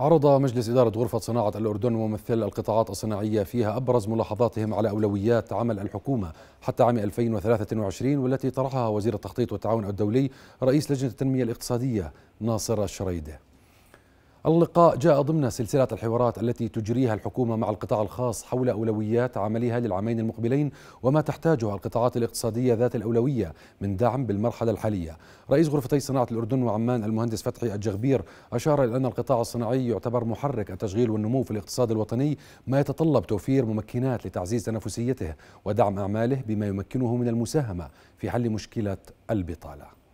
عرض مجلس إدارة غرفة صناعة الأردن وممثل القطاعات الصناعية فيها أبرز ملاحظاتهم على أولويات عمل الحكومة حتى عام 2023 والتي طرحها وزير التخطيط والتعاون الدولي رئيس لجنة التنمية الاقتصادية ناصر الشريده اللقاء جاء ضمن سلسلة الحوارات التي تجريها الحكومة مع القطاع الخاص حول أولويات عملها للعامين المقبلين وما تحتاجه القطاعات الاقتصادية ذات الأولوية من دعم بالمرحلة الحالية رئيس غرفتي صناعة الأردن وعمان المهندس فتحي الجغبير أشار إلى أن القطاع الصناعي يعتبر محرك التشغيل والنمو في الاقتصاد الوطني ما يتطلب توفير ممكنات لتعزيز تنافسيته ودعم أعماله بما يمكنه من المساهمة في حل مشكلة البطالة